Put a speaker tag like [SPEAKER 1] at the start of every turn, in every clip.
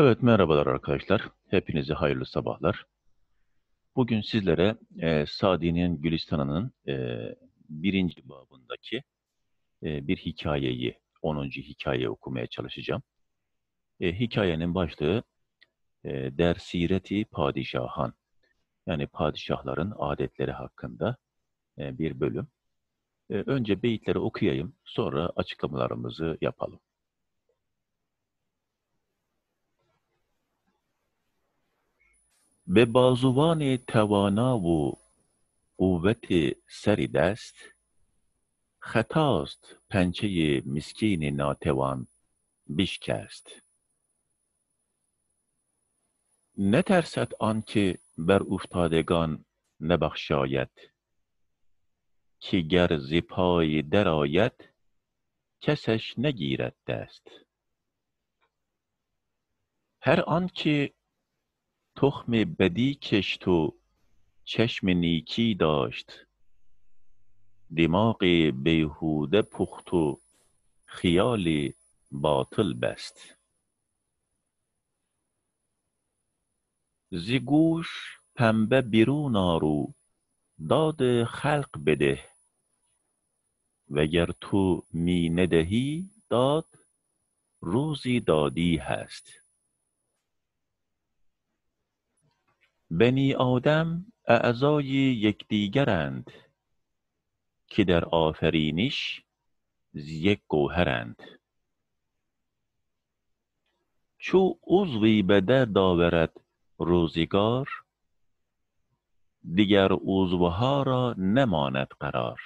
[SPEAKER 1] Evet merhabalar arkadaşlar. Hepinize hayırlı sabahlar. Bugün sizlere e, Sadi'nin Gülistan'ın e, birinci babındaki e, bir hikayeyi, 10. hikaye okumaya çalışacağım. E, hikayenin başlığı e, Der Sireti Padişahan yani padişahların adetleri hakkında e, bir bölüm. E, önce beyitleri okuyayım sonra açıklamalarımızı yapalım. به بازوان توانا و قوت سری دست خطاست پنچه مسکین ناتوان بشکست نترسد آنکه بر افتادگان نبخشاید که گر زپای درآید کسش نگیرد دست هر آنکه تخم بدی کشت و چشم نیکی داشت دماغ بیهوده پخت و خیال باطل بست زی گوش پنبه بیرون آرو داد خلق بده وگر تو می ندهی داد روزی دادی هست بنی آدم اعضای یکدیگرند که در آفرینش یک گوهرند چو عضوی به درد آورد روزگار دیگر عضوها را نماند قرار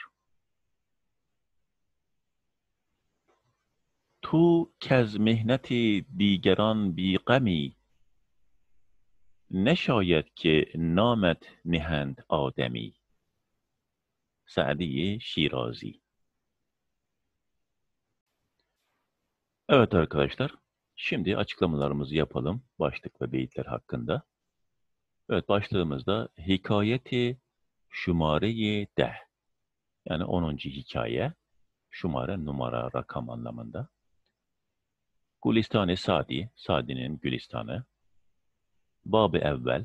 [SPEAKER 1] تو که از مهنت دیگران بیغمی نشاید که نامت نهند آدمی Sa'diye Şirazi Evet arkadaşlar, şimdi açıklamalarımızı yapalım başlık ve beyitler hakkında. Evet başlığımızda Hikayeti Şumareyi Deh yani 10. hikaye, şumare numara rakam anlamında. Gulistane Sadi, Sadi'nin Gülistanı. Babı Evvel,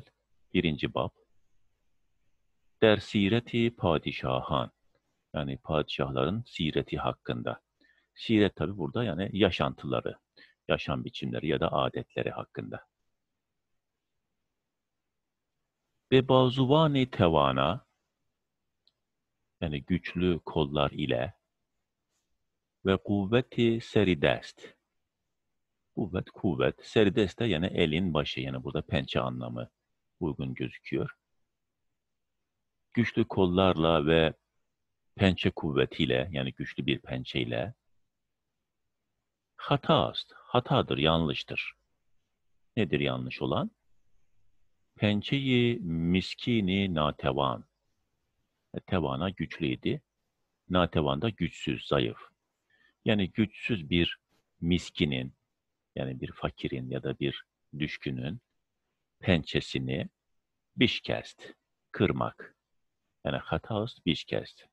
[SPEAKER 1] birinci bab. Der sireti padişahan. Yani padişahların sireti hakkında. Siret tabi burada yani yaşantıları, yaşam biçimleri ya da adetleri hakkında. Ve bazuvani tevana, yani güçlü kollar ile ve kuvveti seridest, Kuvvet, kuvvet. Serdeste yani elin başı yani burada pençe anlamı uygun gözüküyor. Güçlü kollarla ve pençe kuvvetiyle yani güçlü bir pençeyle hata ast, hatadır, yanlıştır. Nedir yanlış olan? Pençeyi miskini natevan. E, tevana güçlüydi, Natevan da güçsüz, zayıf. Yani güçsüz bir miskinin, yani bir fakirin ya da bir düşkünün pençesini bişkest, kırmak. Yani hataus bişkest.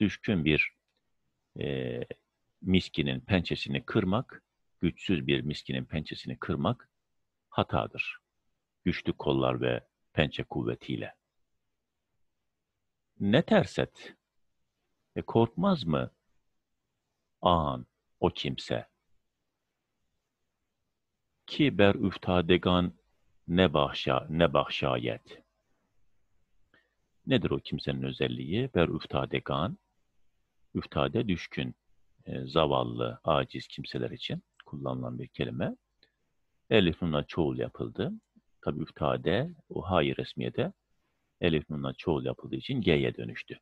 [SPEAKER 1] Düşkün bir e, miskinin pençesini kırmak, güçsüz bir miskinin pençesini kırmak hatadır. Güçlü kollar ve pençe kuvvetiyle. Ne terset? E korkmaz mı? An o kimse کی بر افتادگان nebahşa, nebahşayet. Nedir o kimsenin özelliği? Ber üftadegan, üftade düşkün, e, zavallı, aciz kimseler için kullanılan bir kelime. Elif nunla çoğul yapıldı. Tabi üftade, o hayır resmiyede elif nunla çoğul yapıldığı için g'ye dönüştü.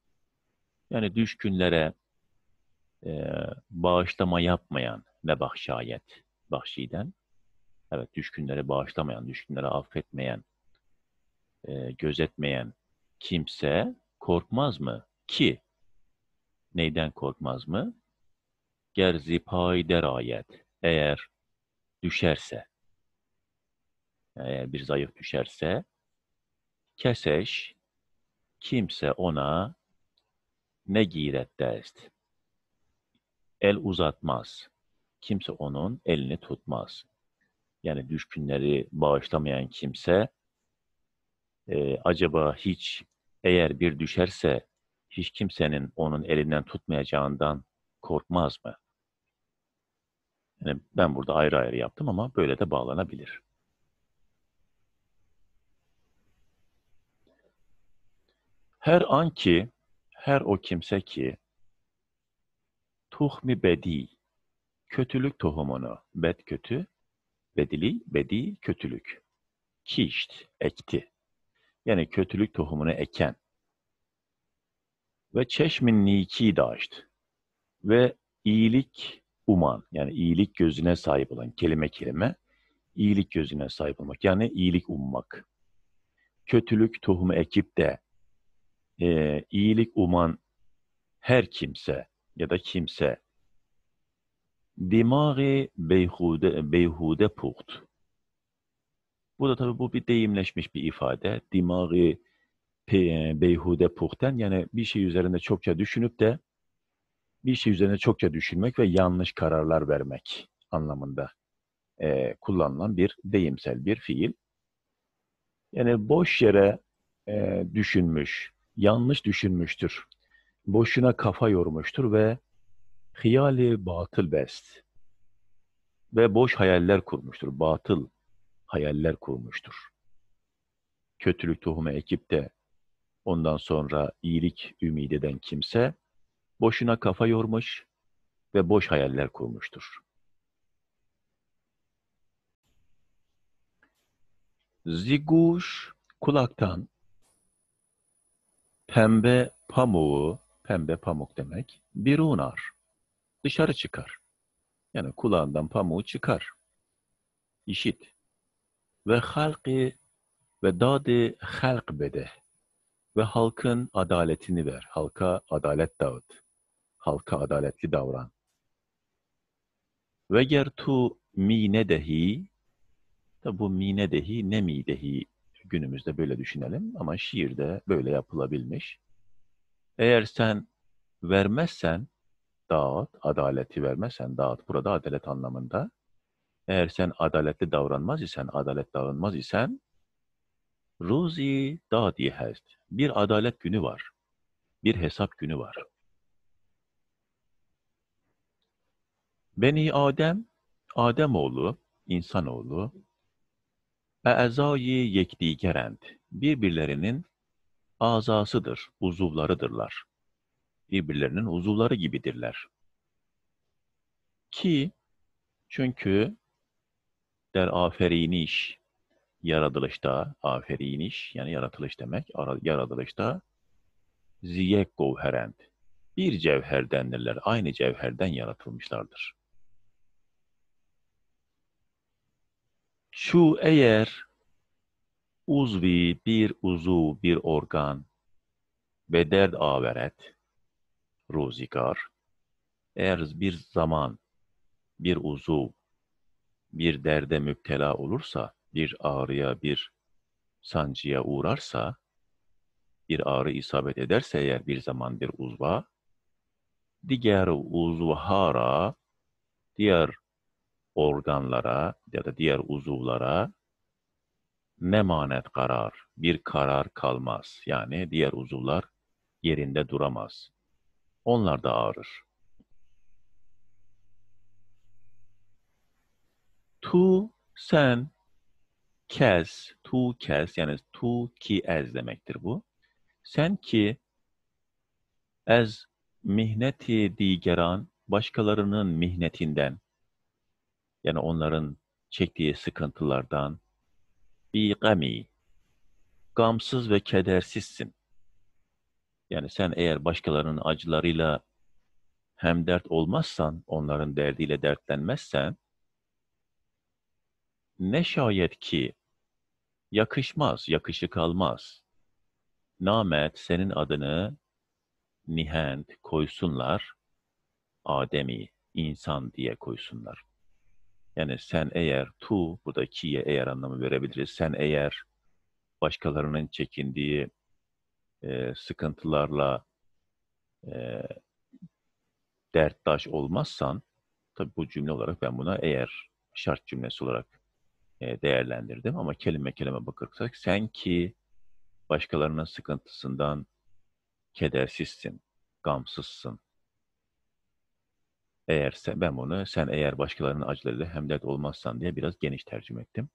[SPEAKER 1] Yani düşkünlere e, bağışlama yapmayan nebahşayet, bahşiden Evet, düşkünlere bağışlamayan, düşkünlere affetmeyen, e, gözetmeyen kimse korkmaz mı? Ki neyden korkmaz mı? Gerzi payder ayet. Eğer düşerse, eğer bir zayıf düşerse, keseş, kimse ona ne giret dest. El uzatmaz. Kimse onun elini tutmaz yani düşkünleri bağışlamayan kimse e, acaba hiç eğer bir düşerse hiç kimsenin onun elinden tutmayacağından korkmaz mı? Yani ben burada ayrı ayrı yaptım ama böyle de bağlanabilir. Her an ki, her o kimse ki, tuhmi bedi, kötülük tohumunu, bed kötü, Bedili, bedi, kötülük. Kişt, ekti. Yani kötülük tohumunu eken. Ve çeşmin niki daşt. Ve iyilik uman, yani iyilik gözüne sahip olan kelime kelime, iyilik gözüne sahip olmak, yani iyilik ummak. Kötülük tohumu ekip de e, iyilik uman her kimse ya da kimse Dimağı beyhude, beyhude Bu da tabii bu bir deyimleşmiş bir ifade. Dimağı beyhude puhten yani bir şey üzerinde çokça düşünüp de bir şey üzerine çokça düşünmek ve yanlış kararlar vermek anlamında e, kullanılan bir deyimsel bir fiil. Yani boş yere e, düşünmüş, yanlış düşünmüştür. Boşuna kafa yormuştur ve hiyali batıl best ve boş hayaller kurmuştur. Batıl hayaller kurmuştur. Kötülük tohumu ekip de ondan sonra iyilik ümid eden kimse boşuna kafa yormuş ve boş hayaller kurmuştur. Ziguş kulaktan pembe pamuğu, pembe pamuk demek, bir unar dışarı çıkar. Yani kulağından pamuğu çıkar. İşit. Ve halki ve dadi halk bede. Ve halkın adaletini ver. Halka adalet dağıt. Halka adaletli davran. Ve tu mine dehi. Tabi bu mine dehi ne midehi günümüzde böyle düşünelim ama şiirde böyle yapılabilmiş. Eğer sen vermezsen dağıt, adaleti vermezsen dağıt. Burada adalet anlamında. Eğer sen adaletli davranmaz isen, adalet davranmaz isen, ruzi dağıt hest. Bir adalet günü var. Bir hesap günü var. Beni Adem, oğlu, insanoğlu, yekdi yekdîgerend, birbirlerinin azasıdır, uzuvlarıdırlar birbirlerinin uzuvları gibidirler. Ki çünkü der aferiniş yaratılışta aferiniş yani yaratılış demek yaratılışta ziyek gevherend bir cevher denirler. Aynı cevherden yaratılmışlardır. Şu eğer uzvi bir uzu bir organ ve derd averet روزگار eğer bir zaman, bir uzuv, bir derde müptela olursa, bir ağrıya, bir sancıya uğrarsa, bir ağrı isabet ederse eğer bir zaman bir uzva, diğer uzvhara, diğer organlara ya da diğer uzuvlara memanet karar, bir karar kalmaz. Yani diğer uzuvlar yerinde duramaz onlar da ağrır. Tu, sen, kes, tu kes yani tu ki ez demektir bu. Sen ki ez mihneti digeran başkalarının mihnetinden yani onların çektiği sıkıntılardan bir gami gamsız ve kedersizsin. Yani sen eğer başkalarının acılarıyla hem dert olmazsan, onların derdiyle dertlenmezsen, ne şayet ki yakışmaz, yakışı kalmaz. Namet senin adını nihend koysunlar, Ademi, insan diye koysunlar. Yani sen eğer tu, buradaki eğer anlamı verebiliriz. Sen eğer başkalarının çekindiği e, sıkıntılarla e, derttaş olmazsan, tabi bu cümle olarak ben buna eğer şart cümlesi olarak e, değerlendirdim ama kelime kelime bakırsak sen ki başkalarının sıkıntısından kedersizsin, gamsızsın. Eğer sen, ben bunu sen eğer başkalarının acılarıyla hemdert olmazsan diye biraz geniş tercüme ettim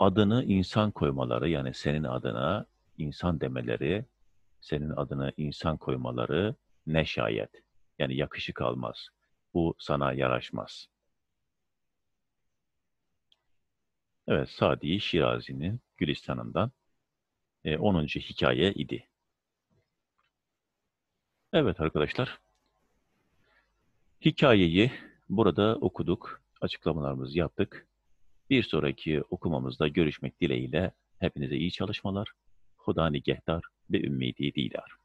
[SPEAKER 1] adını insan koymaları yani senin adına insan demeleri, senin adına insan koymaları ne şayet. Yani yakışık almaz. Bu sana yaraşmaz. Evet, Sadi Şirazi'nin Gülistan'ından 10. E, hikaye idi. Evet arkadaşlar, hikayeyi burada okuduk, açıklamalarımızı yaptık. Bir sonraki okumamızda görüşmek dileğiyle hepinize iyi çalışmalar. Huda nigehtar ve ümmidi didar.